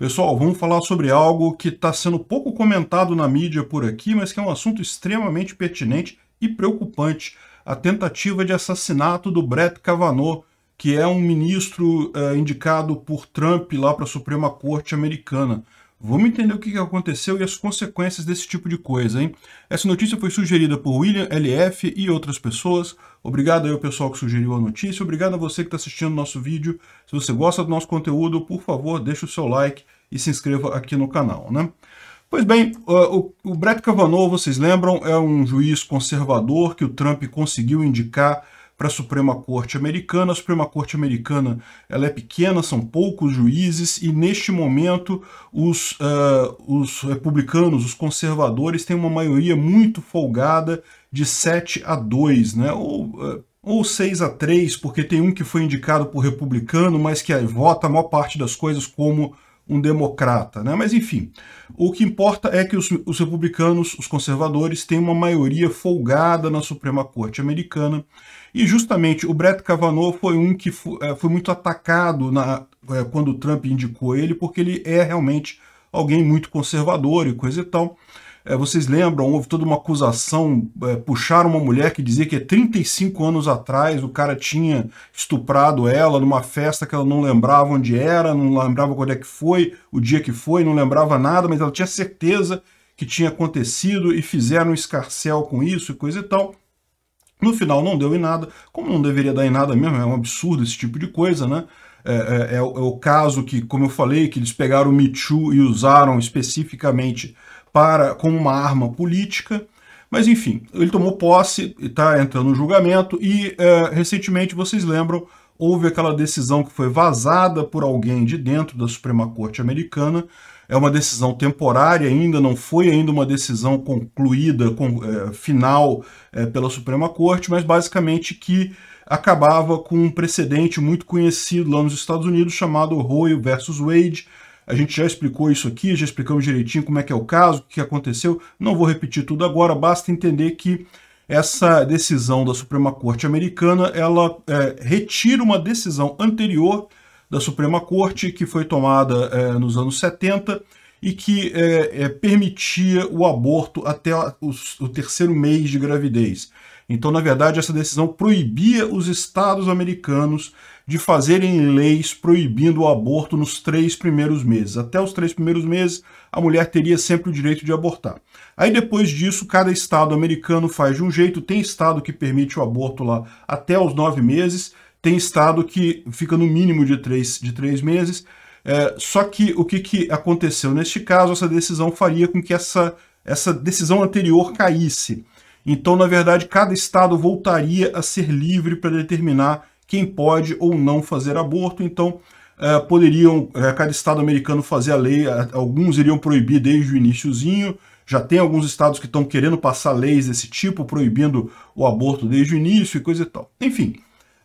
Pessoal, vamos falar sobre algo que está sendo pouco comentado na mídia por aqui, mas que é um assunto extremamente pertinente e preocupante. A tentativa de assassinato do Brett Kavanaugh, que é um ministro eh, indicado por Trump lá para a Suprema Corte Americana. Vamos entender o que aconteceu e as consequências desse tipo de coisa, hein? Essa notícia foi sugerida por William LF e outras pessoas. Obrigado aí ao pessoal que sugeriu a notícia. Obrigado a você que está assistindo o nosso vídeo. Se você gosta do nosso conteúdo, por favor, deixe o seu like e se inscreva aqui no canal, né? Pois bem, o Brett Kavanaugh, vocês lembram, é um juiz conservador que o Trump conseguiu indicar para a Suprema Corte Americana. A Suprema Corte Americana ela é pequena, são poucos juízes, e neste momento os, uh, os republicanos, os conservadores, têm uma maioria muito folgada de 7 a 2, né? ou uh, ou 6 a 3, porque tem um que foi indicado por republicano, mas que vota a maior parte das coisas como um democrata, né? Mas enfim, o que importa é que os, os republicanos, os conservadores, têm uma maioria folgada na Suprema Corte americana e justamente o Brett Kavanaugh foi um que foi, eh, foi muito atacado na, eh, quando o Trump indicou ele, porque ele é realmente alguém muito conservador e coisa e tal. É, vocês lembram, houve toda uma acusação, é, puxaram uma mulher que dizia que 35 anos atrás o cara tinha estuprado ela numa festa que ela não lembrava onde era, não lembrava quando é que foi, o dia que foi, não lembrava nada, mas ela tinha certeza que tinha acontecido e fizeram um escarcel com isso e coisa e tal. No final não deu em nada, como não deveria dar em nada mesmo, é um absurdo esse tipo de coisa, né? É, é, é, é, o, caso que, como eu falei, que eles pegaram o Me Too e usaram especificamente para, como uma arma política. Mas enfim, ele tomou posse, está entrando no julgamento e é, recentemente, vocês lembram, houve aquela decisão que foi vazada por alguém de dentro da Suprema Corte Americana. É uma decisão temporária ainda, não foi ainda uma decisão concluída, com, final pela Suprema Corte, mas basicamente que acabava com um precedente muito conhecido lá nos Estados Unidos chamado Roe versus Wade. A gente já explicou isso aqui, já explicamos direitinho como é que é o caso, o que aconteceu. Não vou repetir tudo agora, basta entender que essa decisão da Suprema Corte americana, ela é, retira uma decisão anterior da Suprema Corte que foi tomada é, nos anos 70 e que é, é, permitia o aborto até o terceiro mês de gravidez. Então, na verdade, essa decisão proibia os estados americanos de fazerem leis proibindo o aborto nos três primeiros meses. Até os três primeiros meses, a mulher teria sempre o direito de abortar. Aí depois disso, cada estado americano faz de um jeito. Tem estado que permite o aborto lá até os nove meses, tem estado que fica no mínimo de três, de três meses. É, só que o que, que aconteceu neste caso? Essa decisão faria com que essa, essa decisão anterior caísse. Então, na verdade, cada estado voltaria a ser livre para determinar quem pode ou não fazer aborto. Então, eh, poderiam eh, cada estado americano fazer a lei, alguns iriam proibir desde o iníciozinho. Já tem alguns estados que estão querendo passar leis desse tipo, proibindo o aborto desde o início e coisa e tal. Enfim,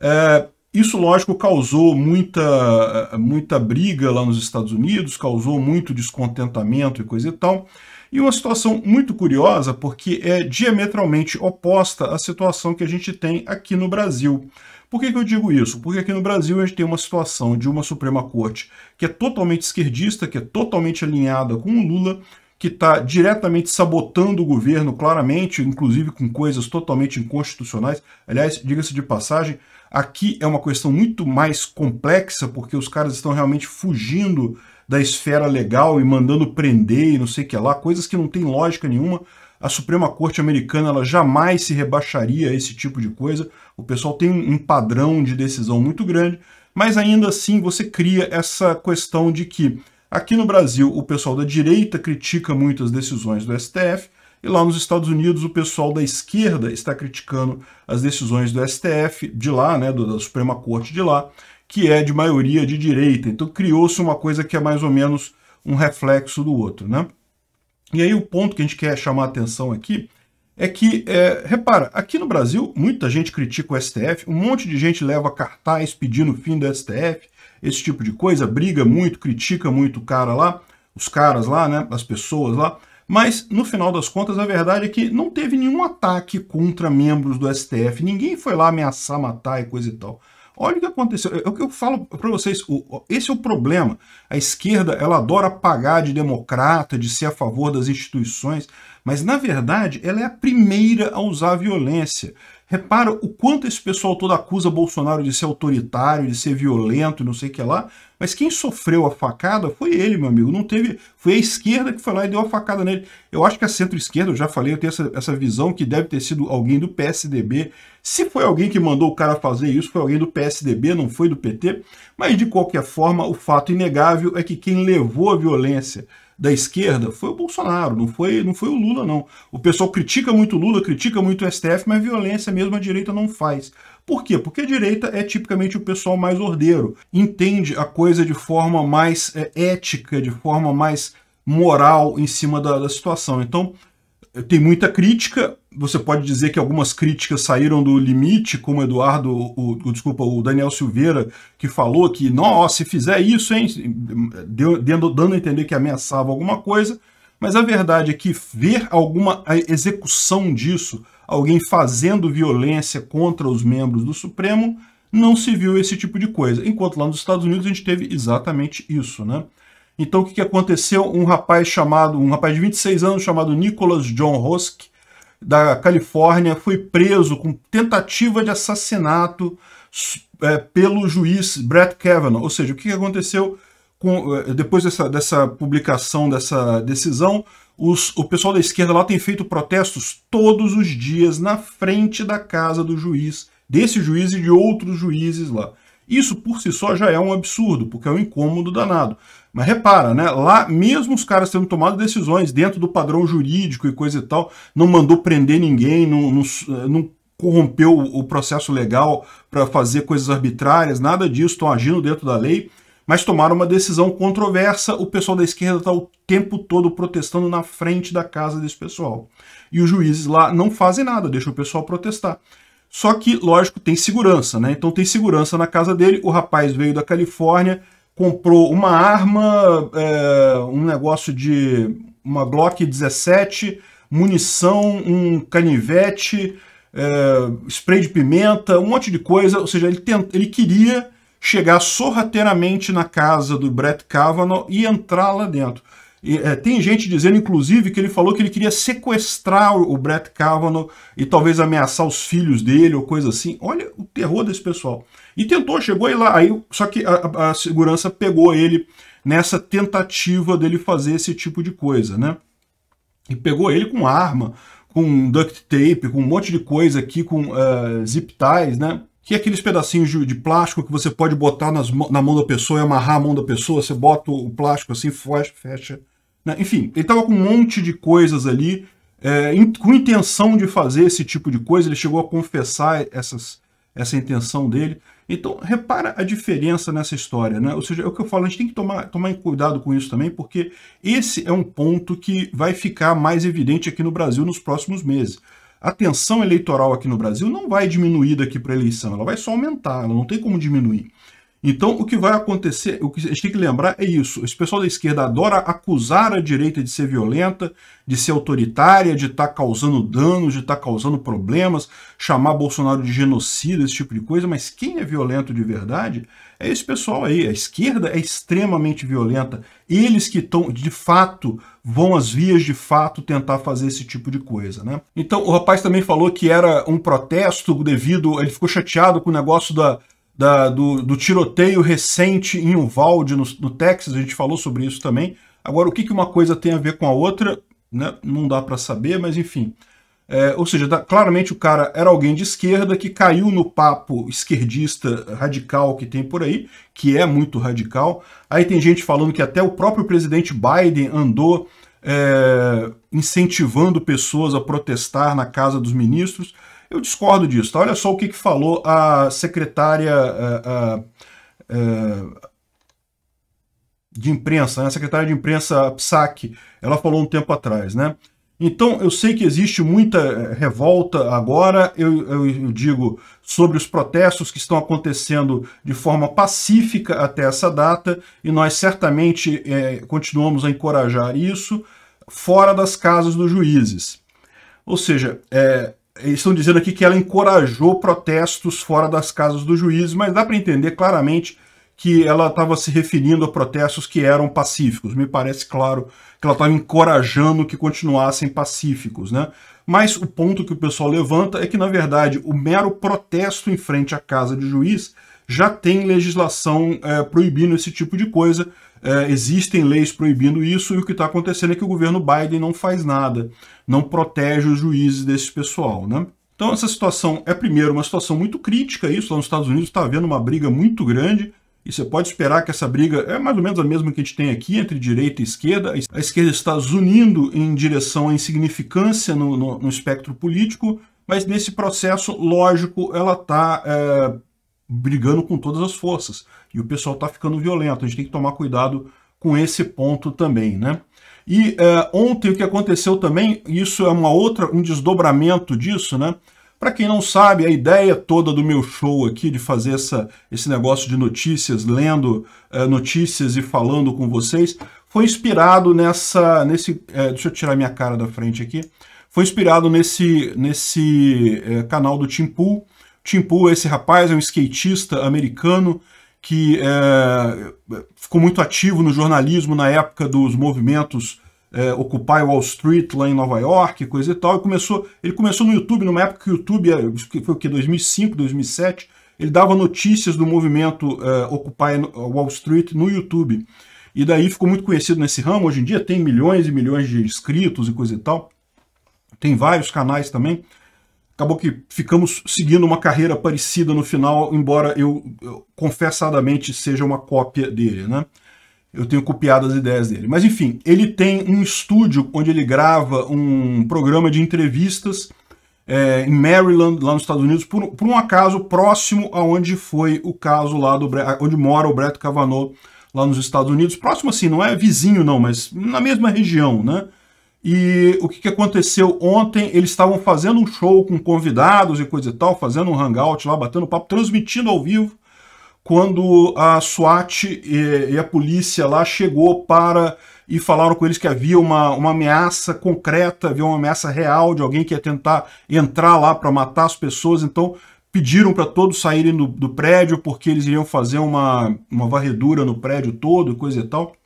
eh, isso, lógico, causou muita, muita briga lá nos Estados Unidos, causou muito descontentamento e coisa e tal. E uma situação muito curiosa, porque é diametralmente oposta à situação que a gente tem aqui no Brasil. Por que, que eu digo isso? Porque aqui no Brasil a gente tem uma situação de uma Suprema Corte que é totalmente esquerdista, que é totalmente alinhada com o Lula, que está diretamente sabotando o governo, claramente, inclusive com coisas totalmente inconstitucionais. Aliás, diga-se de passagem, aqui é uma questão muito mais complexa, porque os caras estão realmente fugindo da esfera legal e mandando prender e não sei o que lá, coisas que não tem lógica nenhuma. A Suprema Corte americana ela jamais se rebaixaria a esse tipo de coisa. O pessoal tem um padrão de decisão muito grande, mas ainda assim você cria essa questão de que aqui no Brasil o pessoal da direita critica muito as decisões do STF, e lá nos Estados Unidos, o pessoal da esquerda está criticando as decisões do STF de lá, né, da Suprema Corte de lá que é de maioria de direita. Então criou-se uma coisa que é mais ou menos um reflexo do outro, né? E aí o ponto que a gente quer chamar a atenção aqui é que, é, repara, aqui no Brasil, muita gente critica o STF, um monte de gente leva cartaz pedindo o fim do STF, esse tipo de coisa, briga muito, critica muito o cara lá, os caras lá, né, as pessoas lá, mas no final das contas a verdade é que não teve nenhum ataque contra membros do STF, ninguém foi lá ameaçar matar e coisa e tal. Olha o que aconteceu. É o que eu falo para vocês. esse é o problema. A esquerda ela adora pagar de democrata, de ser a favor das instituições. Mas, na verdade, ela é a primeira a usar a violência. Repara o quanto esse pessoal todo acusa Bolsonaro de ser autoritário, de ser violento, não sei o que lá. Mas quem sofreu a facada foi ele, meu amigo. Não teve. Foi a esquerda que foi lá e deu a facada nele. Eu acho que a centro-esquerda, eu já falei, eu tenho essa, essa visão que deve ter sido alguém do PSDB. Se foi alguém que mandou o cara fazer isso, foi alguém do PSDB, não foi do PT. Mas de qualquer forma, o fato inegável é que quem levou a violência da esquerda foi o Bolsonaro, não foi, não foi o Lula, não. O pessoal critica muito o Lula, critica muito o STF, mas violência mesmo a direita não faz. Por quê? Porque a direita é tipicamente o pessoal mais ordeiro, entende a coisa de forma mais é, ética, de forma mais moral em cima da, da situação. Então, tem muita crítica, você pode dizer que algumas críticas saíram do limite, como Eduardo, o, o, desculpa, o Daniel Silveira, que falou que, nossa, se fizer isso, hein, deu, dando a entender que ameaçava alguma coisa, mas a verdade é que ver alguma execução disso, alguém fazendo violência contra os membros do Supremo, não se viu esse tipo de coisa. Enquanto lá nos Estados Unidos a gente teve exatamente isso, né? Então o que aconteceu? Um rapaz chamado, um rapaz de 26 anos chamado Nicholas John Hosk, da Califórnia foi preso com tentativa de assassinato é, pelo juiz Brett Kavanaugh. Ou seja, o que aconteceu com, é, depois dessa, dessa, publicação dessa decisão? Os, o pessoal da esquerda lá tem feito protestos todos os dias na frente da casa do juiz, desse juiz e de outros juízes lá. Isso por si só já é um absurdo, porque é um incômodo danado. Mas repara, né? Lá, mesmo os caras tendo tomado decisões dentro do padrão jurídico e coisa e tal, não mandou prender ninguém, não, não, eh, não corrompeu o processo legal para fazer coisas arbitrárias, nada disso, estão agindo dentro da lei, mas tomaram uma decisão controversa. O pessoal da esquerda está o tempo todo protestando na frente da casa desse pessoal. E os juízes lá não fazem nada, deixam o pessoal protestar. Só que, lógico, tem segurança, né? Então tem segurança na casa dele. O rapaz veio da Califórnia, comprou uma arma, é, um negócio de uma Glock 17, munição, um canivete, é, spray de pimenta, um monte de coisa. Ou seja, ele, ele queria chegar sorrateiramente na casa do Brett Kavanaugh e entrar lá dentro é, tem gente dizendo, inclusive, que ele falou que ele queria sequestrar o Brett Kavanaugh e talvez ameaçar os filhos dele ou coisa assim. Olha o terror desse pessoal. E tentou, chegou aí lá, aí, só que a, a segurança pegou ele nessa tentativa dele fazer esse tipo de coisa, né? E pegou ele com arma, com duct tape, com um monte de coisa aqui, com uh, zip ties, né? Que é aqueles pedacinhos de, de, plástico que você pode botar nas, na mão da pessoa e amarrar a mão da pessoa. Você bota o plástico assim, fecha, fecha né? Enfim, ele estava com um monte de coisas ali, é, in, com intenção de fazer esse tipo de coisa, ele chegou a confessar essas, essa intenção dele. Então, repara a diferença nessa história, né? Ou seja, é o que eu falo, a gente tem que tomar, tomar cuidado com isso também, porque esse é um ponto que vai ficar mais evidente aqui no Brasil nos próximos meses. A tensão eleitoral aqui no Brasil não vai diminuir daqui para a eleição, ela vai só aumentar, ela não tem como diminuir. Então, o que vai acontecer, o que a gente tem que lembrar é isso. Esse pessoal da esquerda adora acusar a direita de ser violenta, de ser autoritária, de estar tá causando danos, de estar tá causando problemas, chamar Bolsonaro de genocida, esse tipo de coisa, mas quem é violento de verdade é esse pessoal aí. A esquerda é extremamente violenta. Eles que estão, de fato, vão às vias de fato tentar fazer esse tipo de coisa, né? Então, o rapaz também falou que era um protesto devido, ele ficou chateado com o negócio da da, do, do, tiroteio recente em Uvalde, no, no Texas, a gente falou sobre isso também. Agora, o que, que uma coisa tem a ver com a outra, né? não dá para saber, mas enfim. É, ou seja, tá, claramente o cara era alguém de esquerda que caiu no papo esquerdista radical que tem por aí, que é muito radical. Aí tem gente falando que até o próprio presidente Biden andou é, incentivando pessoas a protestar na casa dos ministros. Eu discordo disso. Tá? Olha só o que, que falou a secretária é, é, de imprensa, né? a secretária de imprensa PSAC, ela falou um tempo atrás. Né? Então, eu sei que existe muita é, revolta agora, eu, eu, eu digo, sobre os protestos que estão acontecendo de forma pacífica até essa data, e nós certamente é, continuamos a encorajar isso fora das casas dos juízes. Ou seja, é, estão dizendo aqui que ela encorajou protestos fora das casas dos juízes, mas dá para entender claramente que ela estava se referindo a protestos que eram pacíficos. Me parece claro que ela estava encorajando que continuassem pacíficos, né? Mas o ponto que o pessoal levanta é que, na verdade, o mero protesto em frente à casa de juiz já tem legislação é, proibindo esse tipo de coisa, é, existem leis proibindo isso, e o que está acontecendo é que o governo Biden não faz nada, não protege os juízes desse pessoal. Né? Então essa situação é, primeiro, uma situação muito crítica, isso lá nos Estados Unidos está havendo uma briga muito grande, e você pode esperar que essa briga é mais ou menos a mesma que a gente tem aqui entre direita e esquerda. A esquerda está zunindo em direção à insignificância no, no, no espectro político, mas nesse processo, lógico, ela está é, eh, brigando com todas as forças. E o pessoal está ficando violento, a gente tem que tomar cuidado com esse ponto também, né? E é, ontem o que aconteceu também, isso é uma outra, um desdobramento disso, né? Para quem não sabe, a ideia toda do meu show aqui, de fazer essa, esse negócio de notícias, lendo é, notícias e falando com vocês, foi inspirado nessa, nesse, é, deixa eu tirar minha cara da frente aqui, foi inspirado nesse, nesse é, canal do Tim Pool. Tim Pool, esse rapaz, é um skatista americano que é, ficou muito ativo no jornalismo na época dos movimentos é, Occupy Wall Street lá em Nova York, coisa e tal. E começou, ele começou no YouTube, numa época que o YouTube, foi o que, 2005, 2007, ele dava notícias do movimento é, Occupy Wall Street no YouTube. E daí ficou muito conhecido nesse ramo. Hoje em dia tem milhões e milhões de inscritos e coisa e tal. Tem vários canais também acabou que ficamos seguindo uma carreira parecida no final, embora eu, eu confessadamente seja uma cópia dele, né? Eu tenho copiado as ideias dele. Mas enfim, ele tem um estúdio onde ele grava um programa de entrevistas é, em Maryland, lá nos Estados Unidos, por, por um acaso próximo aonde foi o caso lá do onde mora o Brett Kavanaugh lá nos Estados Unidos. Próximo assim, não é vizinho não, mas na mesma região, né? E o que, que aconteceu ontem? Eles estavam fazendo um show com convidados e coisa e tal, fazendo um hangout lá, batendo papo, transmitindo ao vivo, quando a SWAT e, e a polícia lá chegou para e falaram com eles que havia uma, uma ameaça concreta, havia uma ameaça real de alguém que ia tentar entrar lá para matar as pessoas. Então pediram para todos saírem do, do prédio porque eles iriam fazer uma, uma varredura no prédio todo, coisa e tal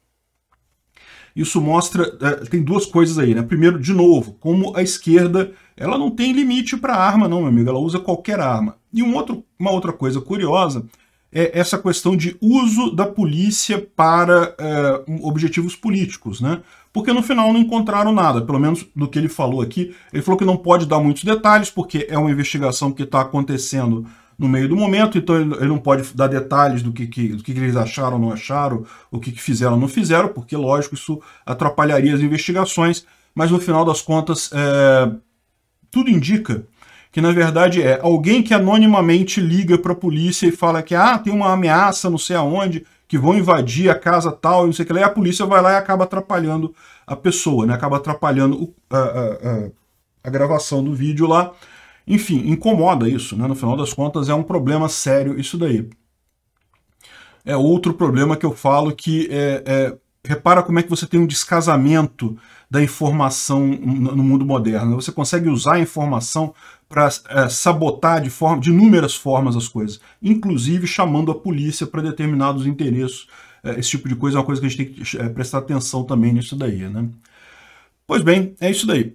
isso mostra, é, tem duas coisas aí, né? Primeiro, de novo, como a esquerda, ela não tem limite para arma não, meu amigo, ela usa qualquer arma. E um outro, uma outra coisa curiosa é essa questão de uso da polícia para é, objetivos políticos, né? Porque no final não encontraram nada, pelo menos do que ele falou aqui. Ele falou que não pode dar muitos detalhes, porque é uma investigação que está acontecendo no meio do momento, então ele não pode dar detalhes do que, que do que eles acharam, não acharam, o que, que fizeram, não fizeram, porque, lógico, isso atrapalharia as investigações, mas no final das contas, é, tudo indica que, na verdade, é alguém que anonimamente liga para a polícia e fala que ah, tem uma ameaça, não sei aonde, que vão invadir a casa tal, e não sei o que lá, e a polícia vai lá e acaba atrapalhando a pessoa, né? acaba atrapalhando o, a, a, a, a gravação do vídeo lá, enfim, incomoda isso, né? No final das contas, é um problema sério isso daí. É outro problema que eu falo que é, é repara como é que você tem um descasamento da informação no mundo moderno. Né? Você consegue usar a informação para é, sabotar de, forma, de inúmeras formas as coisas, inclusive chamando a polícia para determinados interesses. É, esse tipo de coisa é uma coisa que a gente tem que é, prestar atenção também nisso daí. Né? Pois bem, é isso daí.